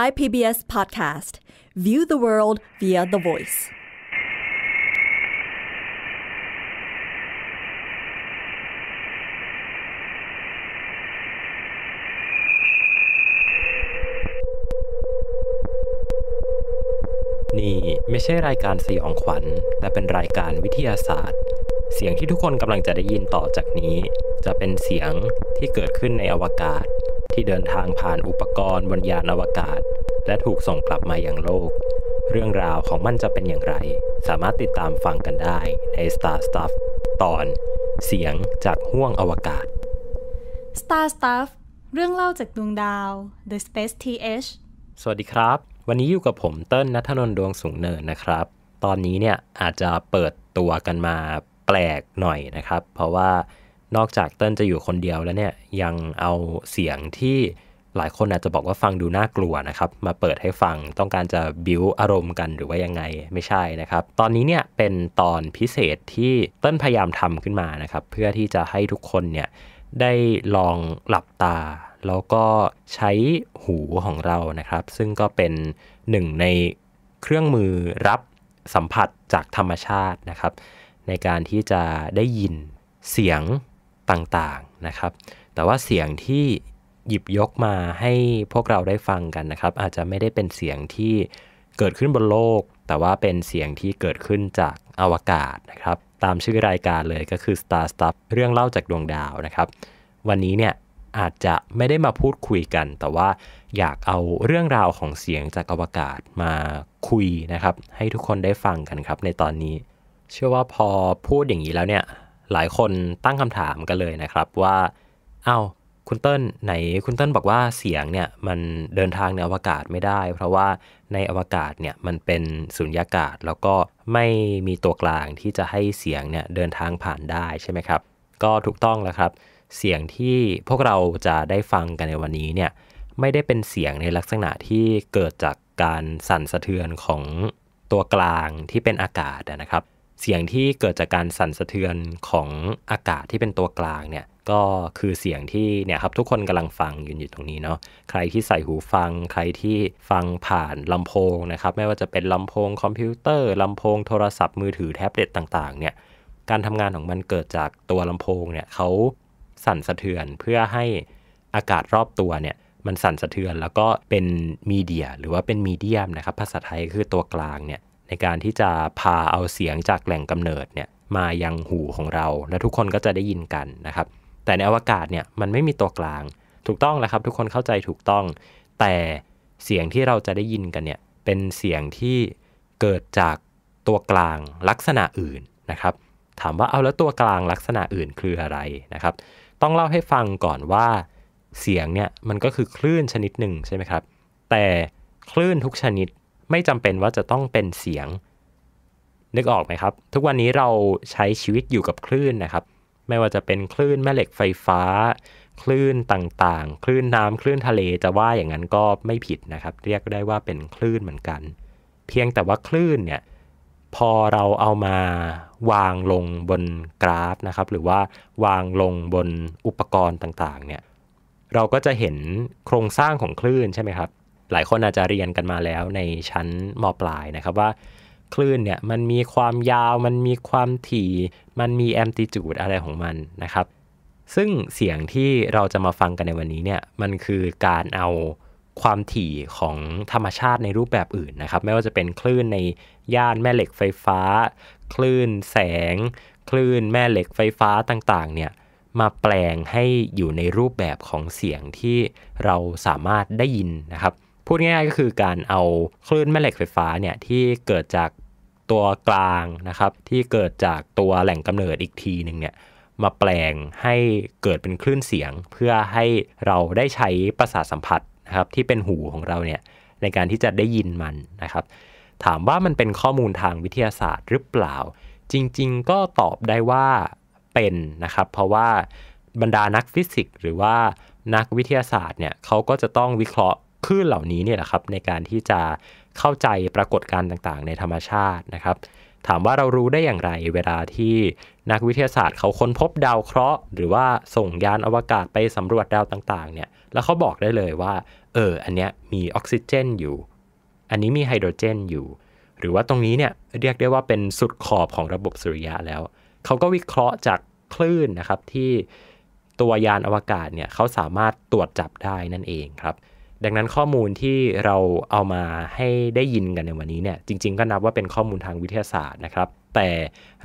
Thai PBS Podcast View the world via the voice นี่ไม่ใช่รายการสยองขวัญแต่เป็นรายการวิทยาศาสตร์ เสียงที่ทุกคนกำลังจะได้ยินต่อจากนี้ จะเป็นเสียงที่เกิดขึ้นในอวกาศที่เดินทางผ่านอุปกรณ์บนยานอวกาศ และถูกส่งกลับมาอย่างโลก เรื่องราวของมันจะเป็นอย่างไร สามารถติดตามฟังกันได้ใน Star Stuff ตอนเสียงจากห้วงอวกาศ Star Stuff เรื่องเล่าจากดวงดาว The Space TH สวัสดีครับ วันนี้อยู่กับผมเติ้ลนัทนนท์ดวงสูงเนินนะครับ ตอนนี้เนี่ย อาจจะเปิดตัวกันมาแปลกหน่อยนะครับ เพราะว่านอกจากเติ้ลจะอยู่คนเดียวแล้วเนี่ย ยังเอาเสียงที่หลายคนอาจจะบอกว่าฟังดูน่ากลัวนะครับ มาเปิดให้ฟังต้องการจะบิวอารมณ์กันหรือว่ายังไง ไม่ใช่นะครับ ตอนนี้เนี่ยเป็นตอนพิเศษที่เติ้ลพยายามทำขึ้นมานะครับ เพื่อที่จะให้ทุกคนเนี่ยได้ลองหลับตา แล้วก็ใช้หูของเรานะครับ ซึ่งก็เป็นหนึ่งในเครื่องมือรับสัมผัสจากธรรมชาตินะครับ ในการที่จะได้ยินเสียงต่างๆ นะครับ แต่ว่าเสียงที่หยิบยกมาให้พวกเราได้ฟังกันนะครับ อาจจะไม่ได้เป็นเสียงที่เกิดขึ้นบนโลก แต่ว่าเป็นเสียงที่เกิดขึ้นจากอวกาศนะครับ ตามชื่อรายการเลยก็คือ Star Stuff เรื่องเล่าจากดวงดาวนะครับ วันนี้เนี่ยอาจจะไม่ได้มาพูดคุยกัน แต่ว่าอยากเอาเรื่องราวของเสียงจากอวกาศมาคุยนะครับ ให้ทุกคนได้ฟังกันครับในตอนนี้ เชื่อว่าพอพูดอย่างนี้แล้วเนี่ยหลายคนตั้งคำถามกันเลยนะครับว่าอา้าว คุณเติ้ลไหน คุณเติ้ลบอกว่าเสียงเนี่ยมันเดินทางในอวกาศไม่ได้ เพราะว่าในอวกาศเนี่ยมันเป็นสุญญากาศแล้วก็ไม่มีตัวกลางที่จะให้เสียงเนี่ยเดินทางผ่านได้ใช่ไหมครับ ก็ถูกต้องแล้วครับ เสียงที่พวกเราจะได้ฟังกันในวันนี้เนี่ยไม่ได้เป็นเสียงในลักษณะที่เกิดจากการสั่นสะเทือนของตัวกลางที่เป็นอากาศนะครับเสียงที่เกิดจากการสั่นสะเทือนของอากาศที่เป็นตัวกลางเนี่ยก็คือเสียงที่เนี่ยครับทุกคนกำลังฟังยืนอยู่ตรงนี้เนาะใครที่ใส่หูฟังใครที่ฟังผ่านลำโพงนะครับไม่ว่าจะเป็นลำโพงคอมพิวเตอร์ลำโพง โทรศัพท์มือถือแท็บเล็ตต่างๆเนี่ยการทำงานของมันเกิดจากตัวลำโพงเนี่ยเขาสั่นสะเทือนเพื่อให้อากาศรอบตัวเนี่ยมันสั่นสะเทือนแล้วก็เป็นมีเดียหรือว่าเป็นมีเดียมนะครับภาษาไทยคือตัวกลางเนี่ยในการที่จะพาเอาเสียงจากแหล่งกำเนิดเนี่ยมายังหูของเราและทุกคนก็จะได้ยินกันนะครับ แต่ในอวกาศเนี่ยมันไม่มีตัวกลางถูกต้องแล้วครับ ทุกคนเข้าใจถูกต้อง แต่เสียงที่เราจะได้ยินกันเนี่ยเป็นเสียงที่เกิดจากตัวกลางลักษณะอื่นนะครับ ถามว่าเอาแล้วตัวกลางลักษณะอื่นคืออะไรนะครับ ต้องเล่าให้ฟังก่อนว่าเสียงเนี่ยมันก็คือคลื่นชนิดหนึ่งใช่ไหมครับแต่คลื่นทุกชนิดไม่จำเป็นว่าจะต้องเป็นเสียงนึกออกไหมครับ ทุกวันนี้เราใช้ชีวิตอยู่กับคลื่นนะครับ ไม่ว่าจะเป็นคลื่นแม่เหล็กไฟฟ้า คลื่นต่างๆ คลื่นน้ำคลื่นทะเลจะว่าอย่างนั้นก็ไม่ผิดนะครับ เรียกได้ว่าเป็นคลื่นเหมือนกัน เพียงแต่ว่าคลื่นเนี่ยพอเราเอามาวางลงบนกราฟนะครับ หรือว่าวางลงบนอุปกรณ์ต่างๆเนี่ยเราก็จะเห็นโครงสร้างของคลื่นใช่ไหมครับหลายคนอาจจะเรียนกันมาแล้วในชั้นมปลายนะครับว่า คลื่นเนี่ยมันมีความยาวมันมีความถี่มันมีแอมพลิจูดอะไรของมันนะครับ ซึ่งเสียงที่เราจะมาฟังกันในวันนี้เนี่ยมันคือการเอาความถี่ของธรรมชาติในรูปแบบอื่นนะครับไม่ว่าจะเป็นคลื่นในย่านแม่เหล็กไฟฟ้า คลื่นแสง คลื่น แม่เหล็กไฟฟ้าต่างๆ เนี่ยมาแปลงให้อยู่ในรูปแบบของเสียงที่เราสามารถได้ยินนะครับพูดง่ายๆก็คือการเอาคลื่นแม่เหล็กไฟฟ้าเนี่ยที่เกิดจากตัวกลางนะครับที่เกิดจากตัวแหล่งกำเนิดอีกทีหนึ่งเนี่ยมาแปลงให้เกิดเป็นคลื่นเสียง เพื่อให้เราได้ใช้ประสาทสัมผัสนะครับที่เป็นหูของเราเนี่ยในการที่จะได้ยินมันนะครับ ถามว่ามันเป็นข้อมูลทางวิทยาศาสตร์หรือเปล่า จริง ๆก็ตอบได้ว่าเป็นนะครับเพราะว่าบรรดานักฟิสิกส์หรือว่านักวิทยาศาสตร์เนี่ยเขาก็จะต้องวิเคราะห์คลื่นเหล่านี้เนี่ยแหละครับ ในการที่จะเข้าใจปรากฏการณ์ต่าง ๆ ในธรรมชาตินะครับ ถามว่าเรารู้ได้อย่างไรเวลาที่นักวิทยาศาสตร์เขาค้นพบดาวเคราะห์ หรือว่าส่งยานอวกาศไปสำรวจดาวต่างๆเนี่ย แล้วเขาบอกได้เลยว่า เออ อันเนี้ยมีออกซิเจนอยู่ อันนี้มีไฮโดรเจนอยู่ หรือว่าตรงนี้เนี่ย เรียกได้ว่าเป็นสุดขอบของระบบสุริยะแล้ว เขาก็วิเคราะห์จากคลื่นนะครับที่ตัวยานอวกาศเนี่ยเขาสามารถตรวจจับได้นั่นเองครับดังนั้นข้อมูลที่เราเอามาให้ได้ยินกันในวันนี้เนี่ยจริงๆก็นับว่าเป็นข้อมูลทางวิทยาศาสตร์นะครับ แต่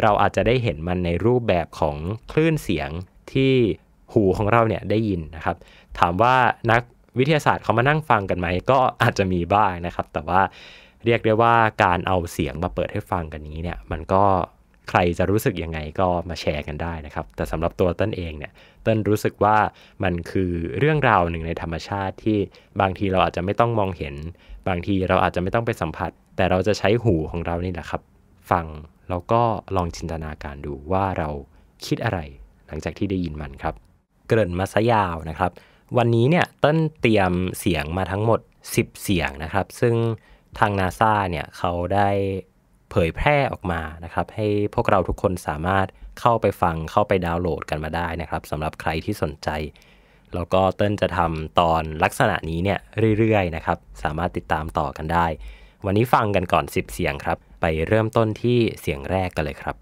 เราอาจจะได้เห็นมันในรูปแบบของคลื่นเสียงที่หูของเราเนี่ยได้ยินนะครับ ถามว่านักวิทยาศาสตร์เขามานั่งฟังกันไหมก็อาจจะมีบ้างนะครับแต่ว่าเรียกได้ว่าการเอาเสียงมาเปิดให้ฟังกันนี้เนี่ยมันก็ใครจะรู้สึกยังไงก็มาแชร์กันได้นะครับ แต่สำหรับตัวต้นเองเนี่ยเติ้ลรู้สึกว่ามันคือเรื่องราวหนึ่งในธรรมชาติที่บางทีเราอาจจะไม่ต้องมองเห็น บางทีเราอาจจะไม่ต้องไปสัมผัส แต่เราจะใช้หูของเรานี่แหละครับฟังแล้วก็ลองจินตนาการดูว่าเราคิดอะไร หลังจากที่ได้ยินมันครับ เกริ่นมาซะยาวนะครับ วันนี้เนี่ยเติ้ลเตรียมเสียงมาทั้งหมด 10 เสียงนะครับ ซึ่งทางนาซาเนี่ยเขาได้เผยแพร่ออกมานะครับ ให้พวกเราทุกคนสามารถเข้าไปฟังเข้าไปดาวน์โหลดกันมาได้นะครับสำหรับใครที่สนใจแล้วก็เติ้ลจะทำตอนลักษณะนี้เนี่ยเรื่อย ๆนะครับ สามารถติดตามต่อกันได้ วันนี้ฟังกันก่อน 10 เสียงครับ ไปเริ่มต้นที่เสียงแรกกันเลยครับ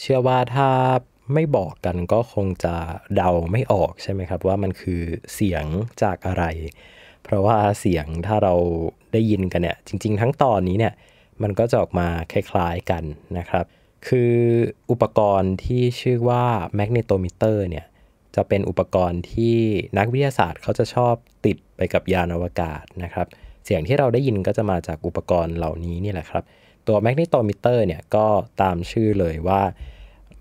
เชื่อว่าถ้าไม่บอกกันก็คงจะเดาไม่ออกใช่ไหมครับ ว่ามันคือเสียงจากอะไร เพราะว่าเสียงถ้าเราได้ยินกันเนี่ยจริง ๆ ทั้งตอนนี้เนี่ยมันก็จะออกมาคล้ายๆกันนะครับ คืออุปกรณ์ที่ชื่อว่าแมกเนโตมิเตอร์เนี่ยจะเป็นอุปกรณ์ที่นักวิทยาศาสตร์เขาจะชอบติดไปกับยานอวกาศนะครับ เสียงที่เราได้ยินก็จะมาจากอุปกรณ์เหล่านี้นี่แหละครับตัวแมกนิโตมิเตอร์เนี่ยก็ตามชื่อเลยว่า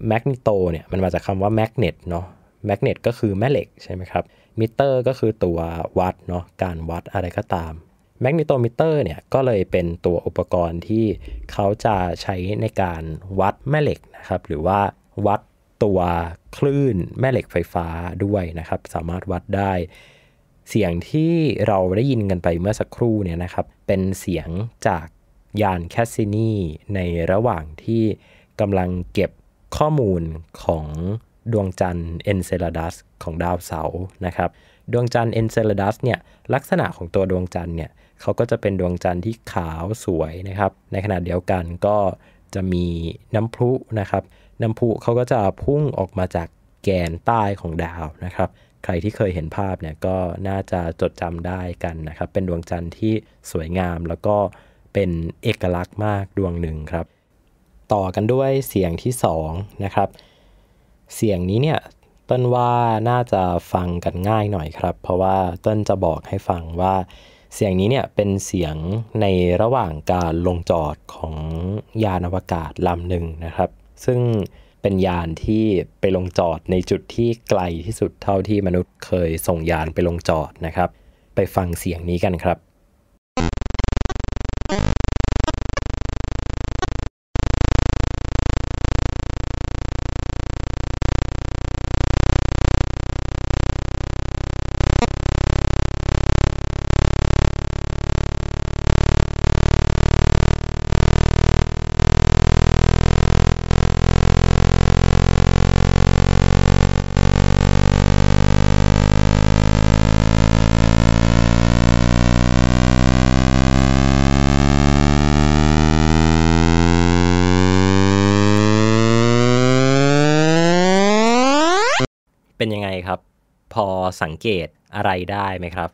แมกนิโตเนี่ยมันมาจากคำว่าแมกเนตเนาะแมกเนตก็คือแม่เหล็กใช่ไหมครับมิเตอร์ก็คือตัววัดเนาะการวัดอะไรก็ตามแมกนิโตมิเตอร์เนี่ยก็เลยเป็นตัวอุปกรณ์ที่เขาจะใช้ในการวัดแม่เหล็กนะครับหรือว่าวัดตัวคลื่นแม่เหล็กไฟฟ้าด้วยนะครับสามารถวัดได้เสียงที่เราได้ยินกันไปเมื่อสักครู่เนี่ยนะครับเป็นเสียงจากยานแคสซินีในระหว่างที่กำลังเก็บข้อมูลของดวงจันทร์เอ็นเซลาดัส ของดาวเสาร์นะครับดวงจันทร์เอ็นเซลาดัสเนี่ยลักษณะของตัวดวงจันทร์เนี่ยเขาก็จะเป็นดวงจันทร์ที่ขาวสวยนะครับ ในขณะเดียวกันก็จะมีน้ำพุนะครับ น้ำพุเขาก็จะพุ่งออกมาจากแกนใต้ของดาวนะครับ ใครที่เคยเห็นภาพเนี่ยก็น่าจะจดจำได้กันนะครับ เป็นดวงจันทร์ที่สวยงามแล้วก็เป็น เอกลักษณ์มากดวงหนึ่งครับ ต่อกันด้วยเสียงที่ 2 นะครับ เสียงนี้เนี่ย ต้นว่าน่าจะฟังกันง่ายหน่อยครับ เพราะว่าต้นจะบอกให้ฟังว่า เสียงนี้เนี่ยเป็นเสียงในระหว่างการลงจอดของยานอวกาศลำหนึ่งนะครับ ซึ่งเป็นยานที่ไปลงจอดในจุดที่ไกลที่สุดเท่าที่มนุษย์เคยส่งยานไปลงจอดนะครับ ไปฟังเสียงนี้กันครับสังเกตอะไรได้ไหมครับ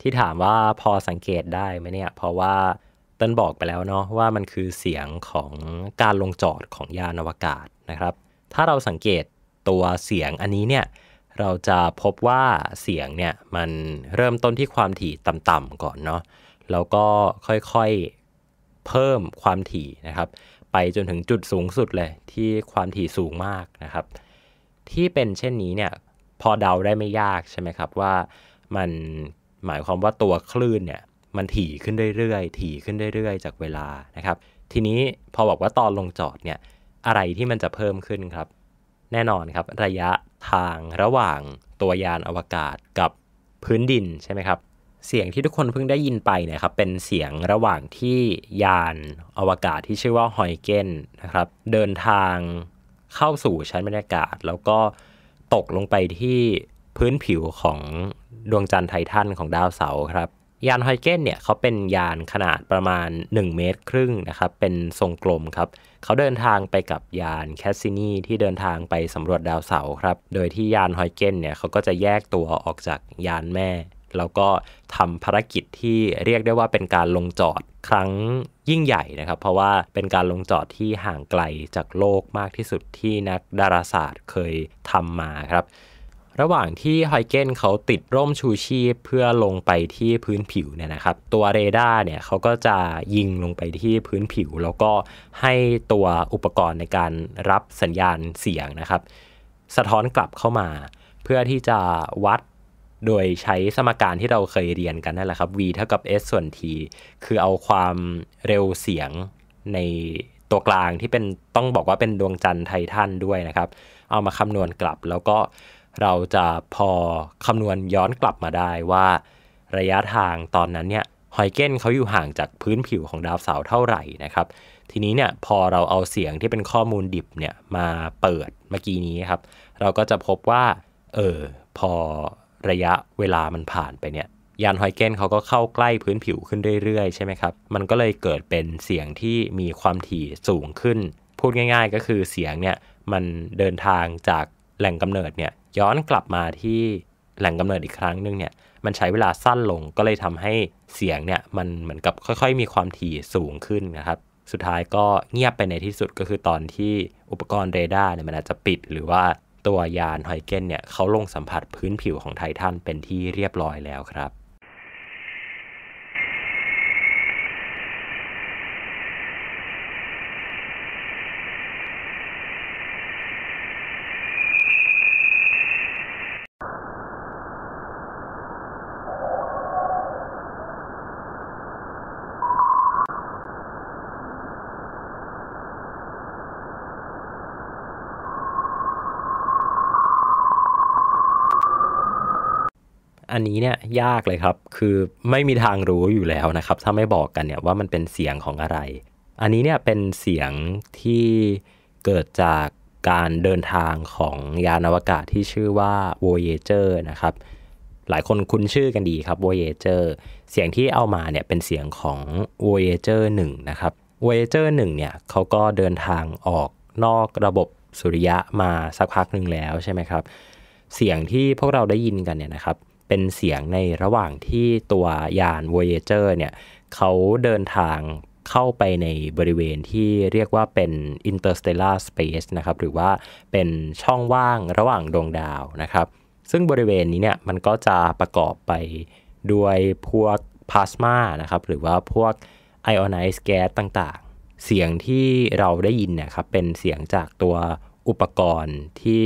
ที่ถามว่าพอสังเกตได้ไหมเนี่ยเพราะว่าต้นบอกไปแล้วเนาะว่ามันคือเสียงของการลงจอดของยานอวกาศนะครับ ถ้าเราสังเกตตัวเสียงอันนี้เนี่ยเราจะพบว่าเสียงเนี่ยมันเริ่มต้นที่ความถี่ต่ำๆก่อนเนาะแล้วก็ค่อยๆ เพิ่มความถี่นะครับ ไปจนถึงจุดสูงสุดเลยที่ความถี่สูงมากนะครับ ที่เป็นเช่นนี้เนี่ยพอเดาได้ไม่ยากใช่ไหมครับว่ามันหมายความว่าตัวคลื่นเนี่ย มันถี่ขึ้นเรื่อยๆถี่ขึ้นเรื่อยๆ จากเวลานะครับ ทีนี้พอบอกว่าตอนลงจอดเนี่ยอะไรที่มันจะเพิ่มขึ้นครับ แน่นอนครับระยะทางระหว่างตัวยานอวกาศกับพื้นดินใช่ไหมครับ เสียงที่ทุกคนเพิ่งได้ยินไปเนี่ยครับ เป็นเสียงระหว่างที่ยานอวกาศที่ชื่อว่าฮอยเกนนะครับเดินทางเข้าสู่ชั้นบรรยากาศ แล้วก็ตกลงไปที่พื้นผิวของดวงจันทร์ไททันของดาวเสาร์ครับ ยานไฮเกนเนี่ยเขาเป็นยานขนาดประมาณ 1 เมตรครึ่งนะครับ เป็นทรงกลมครับเขาเดินทางไปกับยานแคสซินีที่เดินทางไปสำรวจดาวเสาร์ครับ โดยที่ยานไฮเกนเนี่ยเขาก็จะแยกตัวออกจากยานแม่แล้วก็ทำภารกิจที่เรียกได้ว่าเป็นการลงจอดครั้งยิ่งใหญ่นะครับ เพราะว่าเป็นการลงจอดที่ห่างไกลจากโลกมากที่สุดที่นักดาราศาสตร์เคยทำมาครับระหว่างที่ไฮเกนเขาติดร่มชูชีพเพื่อลงไปที่พื้นผิวเนี่ยนะครับ ตัวเรดาร์เนี่ยเขาก็จะยิงลงไปที่พื้นผิว แล้วก็ให้ตัวอุปกรณ์ในการรับสัญญาณเสียงนะครับ สะท้อนกลับเข้ามา เพื่อที่จะวัดโดยใช้สมการที่เราเคยเรียนกันนั่นแหละครับ v เท่ากับ s ส่วน t คือเอาความเร็วเสียงในตัวกลางที่เป็น ต้องบอกว่าเป็นดวงจันทร์ไททันด้วยนะครับ เอามาคำนวณกลับ แล้วก็เราจะพอคำนวณย้อนกลับมาได้ว่าระยะทางตอนนั้นเนี่ยไฮเกนเขาอยู่ห่างจากพื้นผิวของดาวเสาร์เท่าไหร่นะครับ ทีนี้เนี่ย พอเราเอาเสียงที่เป็นข้อมูลดิบเนี่ยมาเปิดเมื่อกี้นี้ครับ เราก็จะพบว่าเออพอระยะเวลามันผ่านไปเนี่ยยานไฮเกนเขาก็เข้าใกล้พื้นผิวขึ้นเรื่อยๆใช่ไหมครับมันก็เลยเกิดเป็นเสียงที่มีความถี่สูงขึ้น พูดง่ายๆ ก็คือเสียงเนี่ยมันเดินทางจากแหล่งกำเนิดเนี่ยย้อนกลับมาที่แหล่งกำเนิดอีกครั้งนึงเนี่ยมันใช้เวลาสั้นลงก็เลยทำให้เสียงเนี่ยมันเหมือนกับค่อยๆ มีความถี่สูงขึ้นนะครับสุดท้ายก็เงียบไปในที่สุดก็คือตอนที่อุปกรณ์เรดาร์เนี่ยมันอาจจะปิดหรือว่าตัวยานไฮเกนเนี่ยเขาลงสัมผัสพื้นผิวของไททันเป็นที่เรียบร้อยแล้วครับอันนี้เนี่ยยากเลยครับ คือไม่มีทางรู้อยู่แล้วนะครับ ถ้าไม่บอกกันเนี่ยว่ามันเป็นเสียงของอะไร อันนี้เนี่ยเป็นเสียงที่เกิดจากการเดินทางของยานอวกาศที่ชื่อว่า Voyager นะครับ หลายคนคุ้นชื่อกันดีครับ Voyager เสียงที่เอามาเนี่ยเป็นเสียงของ Voyager 1นะครับ Voyager 1 เนี่ยเขาก็เดินทางออกนอกระบบสุริยะมาสักพักหนึ่งแล้วใช่ไหมครับ เสียงที่พวกเราได้ยินกันเนี่ยนะครับเป็นเสียงในระหว่างที่ตัวยาน Voyager เนี่ยเขาเดินทางเข้าไปในบริเวณที่เรียกว่าเป็น interstellar space นะครับหรือว่าเป็นช่องว่างระหว่างดวงดาวนะครับ ซึ่งบริเวณนี้เนี่ยมันก็จะประกอบไปด้วยพวกพลาสมานะครับหรือว่าพวกไอออนไอซ์แก๊สต่างๆ เสียงที่เราได้ยินเนี่ยครับเป็นเสียงจากตัวอุปกรณ์ที่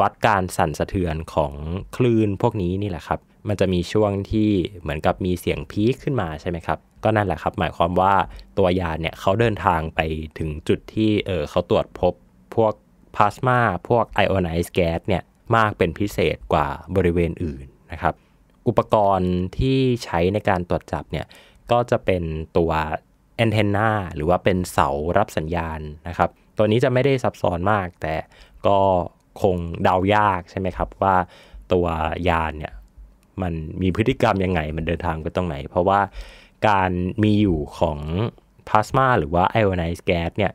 วัดการสั่นสะเทือนของคลื่นพวกนี้นี่แหละครับ มันจะมีช่วงที่เหมือนกับมีเสียงพีคขึ้นมาใช่ไหมครับ ก็นั่นแหละครับ หมายความว่าตัวยานเนี่ยเขาเดินทางไปถึงจุดที่เออเขาตรวจพบ พวกพลาสมา พวกไอออนไอซ์แก๊สเนี่ยมากเป็นพิเศษกว่าบริเวณอื่นนะครับ อุปกรณ์ที่ใช้ในการตรวจจับเนี่ยก็จะเป็นตัวแอนเทนนาหรือว่าเป็นเสารับสัญญาณนะครับตัวนี้จะไม่ได้ซับซ้อนมาก แต่ก็คงเดายากใช่ไหมครับว่าตัวยานเนี่ยมันมีพฤติกรรมยังไงมันเดินทางไปตรงไหน เพราะว่าการมีอยู่ของพลาสมาหรือว่าไอออนไนซ์แก๊สเนี่ย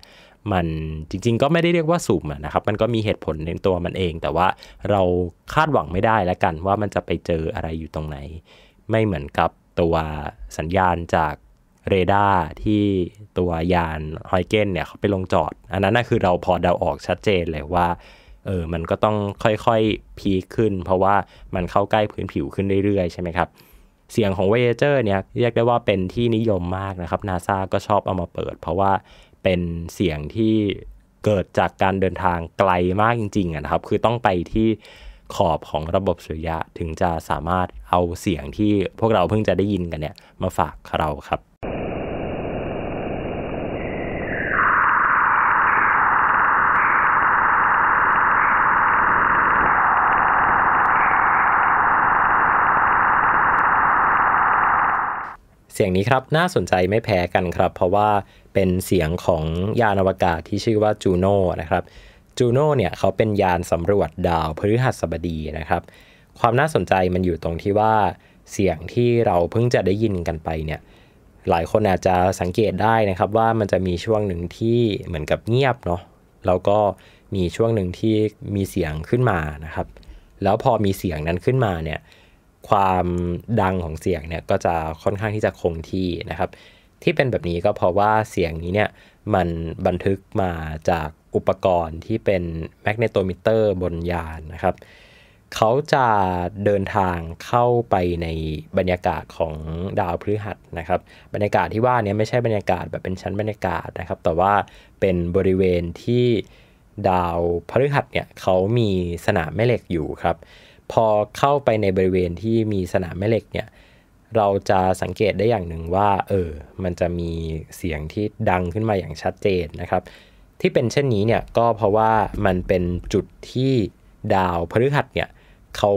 มันจริงๆก็ไม่ได้เรียกว่าสุ่มนะครับมันก็มีเหตุผลในตัวมันเอง แต่ว่าเราคาดหวังไม่ได้แล้วกันว่ามันจะไปเจออะไรอยู่ตรงไหน ไม่เหมือนกับตัวสัญญาณจากเรดาร์ที่ตัวยานฮอยเกนเนี่ย เขาไปลงจอด อันนั้นน่ะคือเราพอเดาออกชัดเจนเลยว่า เออมันก็ต้องค่อย ๆ พีขึ้น เพราะว่ามันเข้าใกล้พื้นผิวขึ้นเรื่อยๆใช่ไหมครับ เสียงของ Voyager เนี่ย เรียกได้ว่าเป็นที่นิยมมากนะครับนาซาก็ชอบเอามาเปิด เพราะว่าเป็นเสียงที่เกิดจากการเดินทางไกลมากจริงๆนะครับ คือต้องไปที่ขอบของระบบสุริยะถึงจะสามารถเอาเสียงที่พวกเราเพิ่งจะได้ยินกันเนี่ยมาฝากเราครับเสียงนี้ครับน่าสนใจไม่แพ้กันครับ เพราะว่าเป็นเสียงของยานอวกาศที่ชื่อว่าจูโน่นะครับจูโน่เนี่ยเขาเป็นยานสำรวจ ดาวพฤหัสบดีนะครับความน่าสนใจมันอยู่ตรงที่ว่าเสียงที่เราเพิ่งจะได้ยินกันไปเนี่ยหลายคนอาจจะสังเกตได้นะครับว่ามันจะมีช่วงหนึ่งที่เหมือนกับเงียบเนาะแล้วก็มีช่วงหนึ่งที่มีเสียงขึ้นมานะครับ แล้วพอมีเสียงนั้นขึ้นมาเนี่ยความดังของเสียงเนี่ยก็จะค่อนข้างที่จะคงที่นะครับ ที่เป็นแบบนี้ก็เพราะว่าเสียงนี้เนี่ยมันบันทึกมาจากอุปกรณ์ที่เป็นแมกเนโตมิเตอร์บนยานนะครับเขาจะเดินทางเข้าไปในบรรยากาศของดาวพฤหัสนะครับ บรรยากาศที่ว่านี้ไม่ใช่บรรยากาศแบบเป็นชั้นบรรยากาศนะครับแต่ว่าเป็นบริเวณที่ดาวพฤหัสเนี่ยเขามีสนามแม่เหล็กอยู่ครับพอเข้าไปในบริเวณที่มีสนามแม่เหล็กเนี่ย เราจะสังเกตได้อย่างหนึ่งว่า เออ มันจะมีเสียงที่ดังขึ้นมาอย่างชัดเจนนะครับ ที่เป็นเช่นนี้เนี่ย ก็เพราะว่ามันเป็นจุดที่ดาวพฤหัสเนี่ยเขา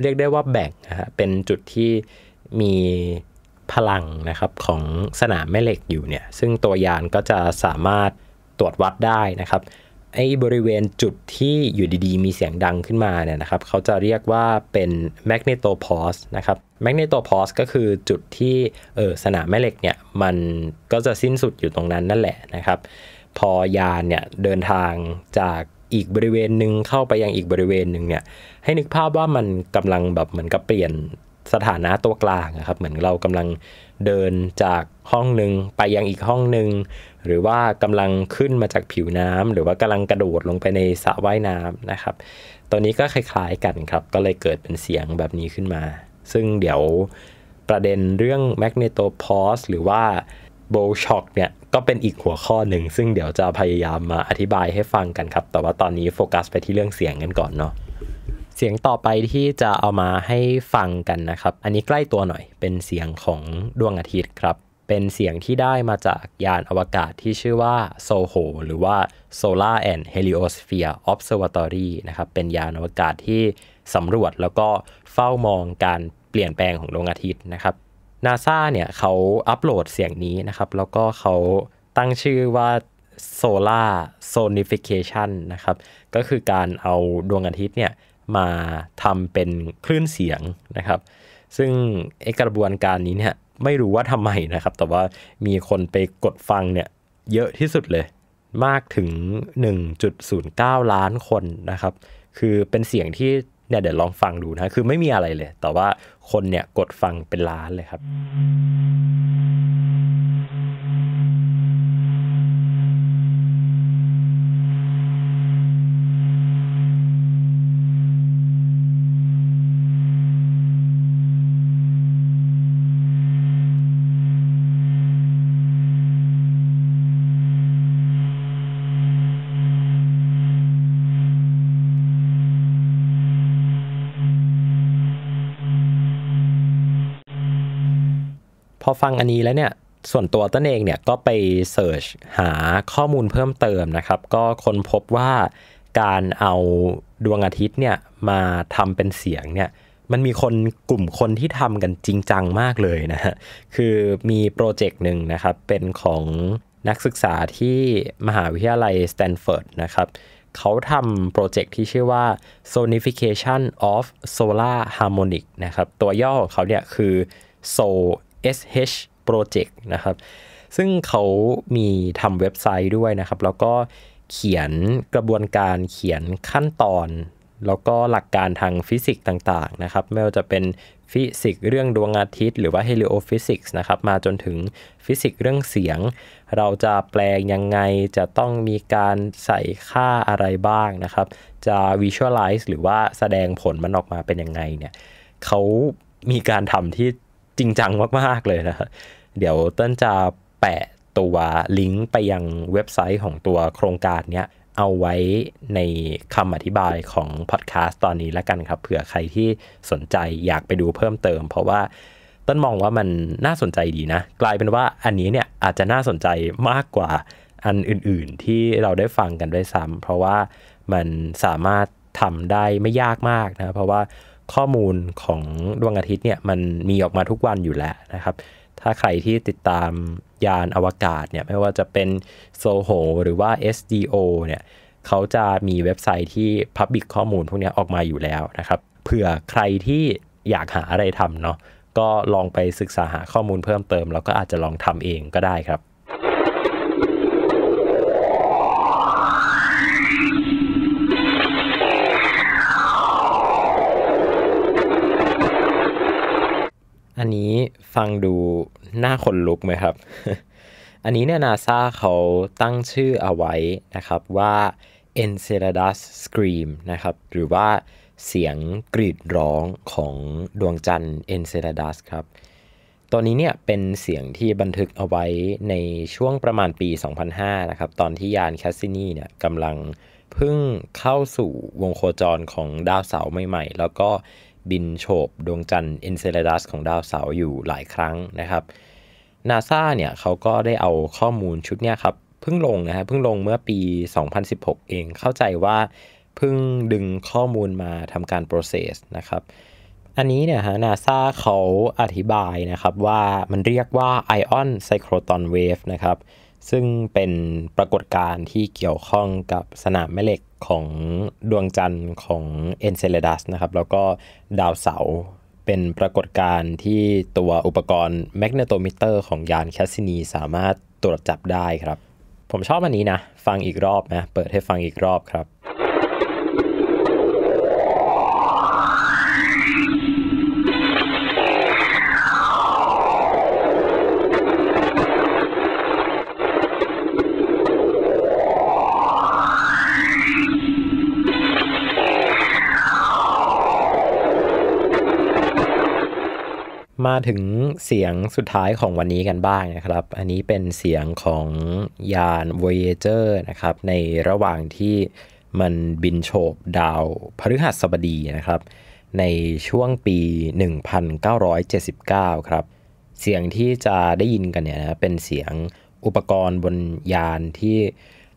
เรียกได้ว่าแบ่งนะฮะเป็นจุดที่มีพลังนะครับของสนามแม่เหล็กอยู่เนี่ย ซึ่งตัวยานก็จะสามารถตรวจวัดได้นะครับไอ้บริเวณจุดที่อยู่ดีๆ มีเสียงดังขึ้นมาเนี่ยนะครับเขาจะเรียกว่าเป็นแมกเนโตพอสนะครับแมกเนโตพอสก็คือจุดที่เออสนามแม่เหล็กเนี่ยมันก็จะสิ้นสุดอยู่ตรงนั้นนั่นแหละนะครับพอยานเนี่ยเดินทางจากอีกบริเวณหนึ่งเข้าไปยังอีกบริเวณหนึ่งเนี่ยให้นึกภาพว่ามันกำลังแบบเหมือนกับเปลี่ยนสถานะตัวกลางนะครับ เหมือนเรากำลังเดินจากห้องหนึ่งไปยังอีกห้องหนึ่งหรือว่ากำลังขึ้นมาจากผิวน้ำ หรือว่ากำลังกระโดดลงไปในสระว่ายน้ำนะครับ ตอนนี้ก็คล้ายๆกันครับ ก็เลยเกิดเป็นเสียงแบบนี้ขึ้นมา ซึ่งเดี๋ยวประเด็นเรื่องแมกเนโตโพสหรือว่าโบช็อกเนี่ยก็เป็นอีกหัวข้อหนึ่ง ซึ่งเดี๋ยวจะพยายามมาอธิบายให้ฟังกันครับ แต่ว่าตอนนี้โฟกัสไปที่เรื่องเสียงกันก่อนเนาะ เสียงต่อไปที่จะเอามาให้ฟังกันนะครับ อันนี้ใกล้ตัวหน่อย เป็นเสียงของดวงอาทิตย์ครับเป็นเสียงที่ได้มาจากยานอวกาศที่ชื่อว่าโซโ o หรือว่า Solar and Heliosphere Observatory นะครับ เป็นยานอวกาศที่สำรวจแล้วก็เฝ้ามองการเปลี่ยนแปลงของดวงอาทิตย์นะครับ NASA เนี่ยเขาอัปโหลดเสียงนี้นะครับ แล้วก็เขาตั้งชื่อว่า Solar Sonification นะครับ ก็คือการเอาดวงอาทิตย์เนี่ยมาทำเป็นคลื่นเสียงนะครับ ซึ่งกระบวนการนี้เนี่ยไม่รู้ว่าทำไมนะครับ แต่ว่ามีคนไปกดฟังเนี่ยเยอะที่สุดเลย มากถึง 1.09 ล้านคนนะครับ คือเป็นเสียงที่เนี่ยเดี๋ยวลองฟังดูนะ คือไม่มีอะไรเลย แต่ว่าคนเนี่ยกดฟังเป็นล้านเลยครับฟังอันนี้แล้วเนี่ย ส่วนตัวต้นเองเนี่ย ก็ไปเสิร์ชหาข้อมูลเพิ่มเติมนะครับ ก็ค้นพบว่าการเอาดวงอาทิตย์เนี่ย มาทำเป็นเสียงเนี่ย มันมีคนกลุ่มคนที่ทำกันจริงจังมากเลยนะฮะคือมีโปรเจกต์หนึ่งนะครับ เป็นของนักศึกษาที่มหาวิทยาลัยสแตนฟอร์ดนะครับเขาทำโปรเจกต์ที่ชื่อว่า sonification of solar harmonic นะครับตัวย่อของเขาเนี่ยคือ SOL SH Project นะครับซึ่งเขามีทำเว็บไซต์ด้วยนะครับ แล้วก็เขียนกระบวนการเขียนขั้นตอน แล้วก็หลักการทางฟิสิกส์ต่าง ๆ นะครับ ไม่ว่าจะเป็นฟิสิกส์เรื่องดวงอาทิตย์ หรือว่าเฮลิโอฟิสิกส์นะครับมาจนถึงฟิสิกส์เรื่องเสียง เราจะแปลงยังไงจะต้องมีการใส่ค่าอะไรบ้างนะครับ จะวิชวลไลซ์หรือว่าแสดงผลมันออกมาเป็นยังไงเนี่ยเขามีการทำที่จริงจังมาก ๆ เลยนะ เดี๋ยวเต้นจะแปะตัวลิงก์ไปยังเว็บไซต์ของตัวโครงการเนี้ยเอาไว้ในคำอธิบายของพอดแคสต์ตอนนี้แล้วกันครับ เผื่อใครที่สนใจอยากไปดูเพิ่มเติมเพราะว่าต้นมองว่ามันน่าสนใจดีนะ กลายเป็นว่าอันนี้เนี่ยอาจจะน่าสนใจมากกว่าอันอื่นๆที่เราได้ฟังกันด้วยซ้ำเพราะว่ามันสามารถทำได้ไม่ยากมากนะเพราะว่าข้อมูลของดวงอาทิตย์เนี่ยมันมีออกมาทุกวันอยู่แล้วนะครับ ถ้าใครที่ติดตามยานอวกาศเนี่ยไม่ว่าจะเป็นโซโหหรือว่า SDO เนี่ยเขาจะมีเว็บไซต์ที่พับบิ c ข้อมูลพวกนี้ออกมาอยู่แล้วนะครับเผื่อใครที่อยากหาอะไรทำเนาะก็ลองไปศึกษาหาข้อมูลเพิ่มเติมแล้วก็อาจจะลองทำเองก็ได้ครับอันนี้ฟังดูน่าขนลุกไหมครับ อันนี้เนี่ยนาซาเขาตั้งชื่อเอาไว้นะครับว่า Enceladus Scream นะครับ หรือว่าเสียงกรีดร้องของดวงจันทร์ Enceladus ครับ ตอนนี้เนี่ย เป็นเสียงที่บันทึกเอาไว้ในช่วงประมาณปี 2005 นะครับ ตอนที่ยานแคสซินีเนี่ยกำลังเพิ่งเข้าสู่วงโคจรของดาวเสาร์ใหม่ๆ แล้วก็บินโฉบดวงจันทร์เอนเซลดัสของดาวเสาร์อยู่หลายครั้งนะครับนาซาเนี่ย เขาก็ได้เอาข้อมูลชุดเนี้ยครับเพิ่งลงนะฮะเพิ่งลงเมื่อปี 2016 เองเข้าใจว่าเพิ่งดึงข้อมูลมาทำการโปรเซสนะครับ อันนี้เนี่ยฮะนาซาเขาอธิบายนะครับว่ามันเรียกว่าไอออนไซโครตอนเวฟนะครับซึ่งเป็นปรากฏการณ์ที่เกี่ยวข้องกับสนามแม่เหล็กของดวงจันทร์ของเอ็นเซเลดัสนะครับแล้วก็ดาวเสาร์เป็นปรากฏการณ์ที่ตัวอุปกรณ์แมกเนโตมิเตอร์ของยานแคสซินีสามารถตรวจจับได้ครับ ผมชอบอันนี้นะ ฟังอีกรอบนะ เปิดให้ฟังอีกรอบครับมาถึงเสียงสุดท้ายของวันนี้กันบ้างนะครับ อันนี้เป็นเสียงของยาน Voyager นะครับ ในระหว่างที่มันบินโฉบดาวพฤหัสบดีนะครับ ในช่วงปี 1979 ครับ เสียงที่จะได้ยินกันเนี่ยนะเป็นเสียงอุปกรณ์บนยานที่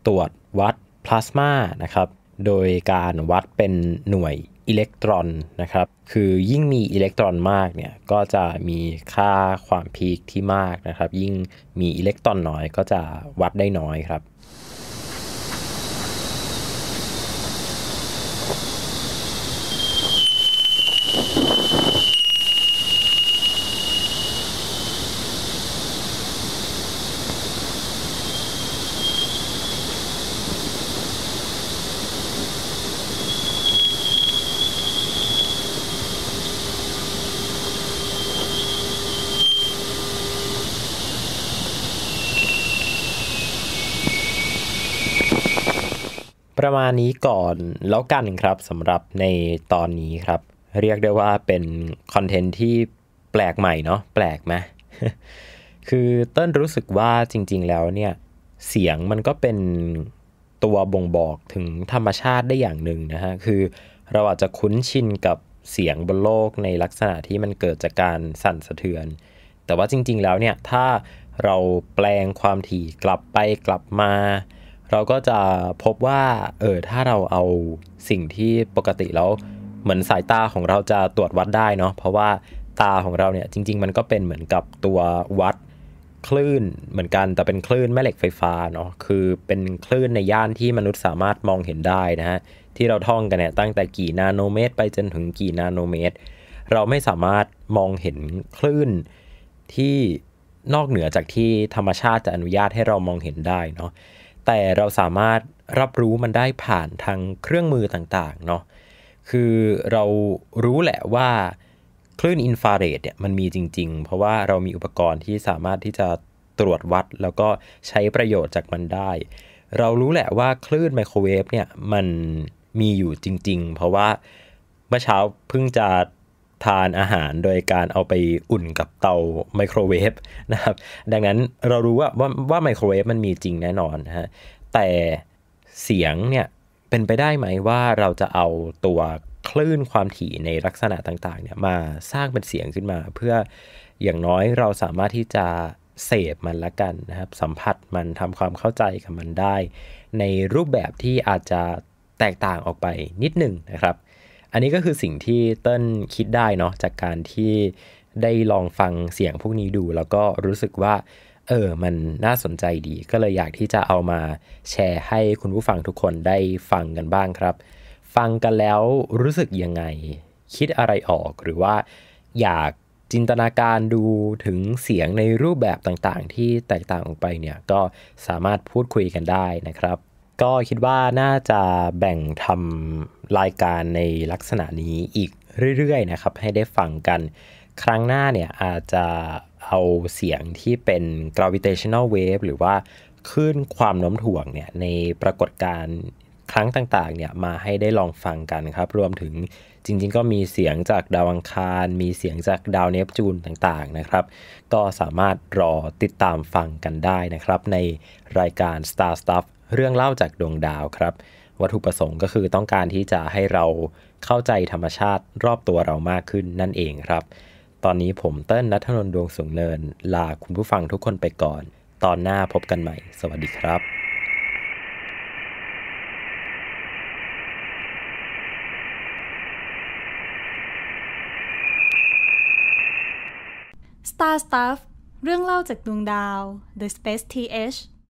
ตรวจวัดพลาสมานะครับ โดยการวัดเป็นหน่วยอิเล็กตรอนนะครับ คือยิ่งมีอิเล็กตรอนมากเนี่ยก็จะมีค่าความพีคที่มากนะครับ ยิ่งมีอิเล็กตรอนน้อยก็จะวัดได้น้อยครับประมาณนี้ก่อนแล้วกันครับสำหรับในตอนนี้ครับ เรียกได้ว่าเป็นคอนเทนต์ที่แปลกใหม่เนาะแปลกไหมคือเติ้นรู้สึกว่าจริง ๆ แล้วเนี่ยเสียงมันก็เป็นตัวบ่งบอกถึงธรรมชาติได้อย่างหนึ่งนะฮะคือเราอาจจะคุ้นชินกับเสียงบนโลกในลักษณะที่มันเกิดจากการสั่นสะเทือน แต่ว่าจริง ๆ แล้วเนี่ยถ้าเราแปลงความถี่กลับไปกลับมาเราก็จะพบว่าเออถ้าเราเอาสิ่งที่ปกติแล้วเหมือนสายตาของเราจะตรวจวัดได้เนาะเพราะว่าตาของเราเนี่ยจริง ๆ มันก็เป็นเหมือนกับตัววัดคลื่น เหมือนกัน แต่เป็นคลื่นแม่เหล็กไฟฟ้า เนาะคือเป็นคลื่นในย่านที่มนุษย์สามารถมองเห็นได้นะฮะที่เราท่องกันเนี่ยตั้งแต่กี่นาโนเมตร ไปจนถึงกี่นาโนเมตร เราไม่สามารถมองเห็นคลื่นที่นอกเหนือจากที่ธรรมชาติจะอนุญาตให้เรามองเห็นได้เนาะแต่ เราสามารถรับรู้มันได้ผ่านทางเครื่องมือต่างๆ เนาะคือเรารู้แหละ ว่าคลื่น อินฟราเรดเนี่ยมันมีจริงๆ เพราะว่าเรามีอุปกรณ์ที่สามารถที่จะตรวจวัด แล้วก็ใช้ประโยชน์จากมันได้ เรารู้แหละ ว่าคลื่น ไมโครเวฟเนี่ยมันมีอยู่จริง ๆ เพราะว่าเมื่อเช้าเพิ่งจะทานอาหารโดยการเอาไปอุ่นกับเตาไมโครเวฟนะครับ ดังนั้นเรารู้ว่าว่าว่าไมโครเวฟมันมีจริงแน่นอนนะฮะ แต่เสียงเนี่ยเป็นไปได้ไหมว่าเราจะเอาตัวคลื่นความถี่ในลักษณะต่างๆเนี่ยมาสร้างเป็นเสียงขึ้นมา เพื่ออย่างน้อยเราสามารถที่จะเสพมันละกันนะครับสัมผัสมันทำความเข้าใจกับมันได้ ในรูปแบบที่อาจจะแตกต่างออกไปนิดหนึ่งนะครับอันนี้ก็คือสิ่งที่เติ้ลคิดได้เนาะจากการที่ได้ลองฟังเสียงพวกนี้ดู แล้วก็รู้สึกว่า เออมันน่าสนใจดี ก็เลยอยากที่จะเอามาแชร์ให้คุณผู้ฟังทุกคนได้ฟังกันบ้างครับ ฟังกันแล้วรู้สึกยังไงคิดอะไรออกหรือว่าอยากจินตนาการดูถึงเสียงในรูปแบบต่างๆ ที่แตกต่างออกไปเนี่ยก็สามารถพูดคุยกันได้นะครับ ก็คิดว่าน่าจะแบ่งทำรายการในลักษณะนี้อีกเรื่อยๆนะครับ ให้ได้ฟังกัน ครั้งหน้าเนี่ยอาจจะเอาเสียงที่เป็น gravitational wave หรือว่าคลื่นความโน้มถ่วงเนี่ยในปรากฏการณ์ครั้งต่างๆ เนี่ยมาให้ได้ลองฟังกันครับ รวมถึงจริงๆ ก็มีเสียงจากดาวอังคาร มีเสียงจากดาวเนปจูนต่างๆนะครับ ก็สามารถรอติดตามฟังกันได้นะครับ ในรายการ Star Stuff เรื่องเล่าจากดวงดาวครับวัตถุประสงค์ก็คือต้องการที่จะให้เราเข้าใจธรรมชาติรอบตัวเรามากขึ้นนั่นเองครับ ตอนนี้ผมเติ้ลนัทนนดวงสูงเนินลาคุณผู้ฟังทุกคนไปก่อน ตอนหน้าพบกันใหม่ สวัสดีครับ Star Stuff เรื่องเล่าจากดวงดาว The Space TH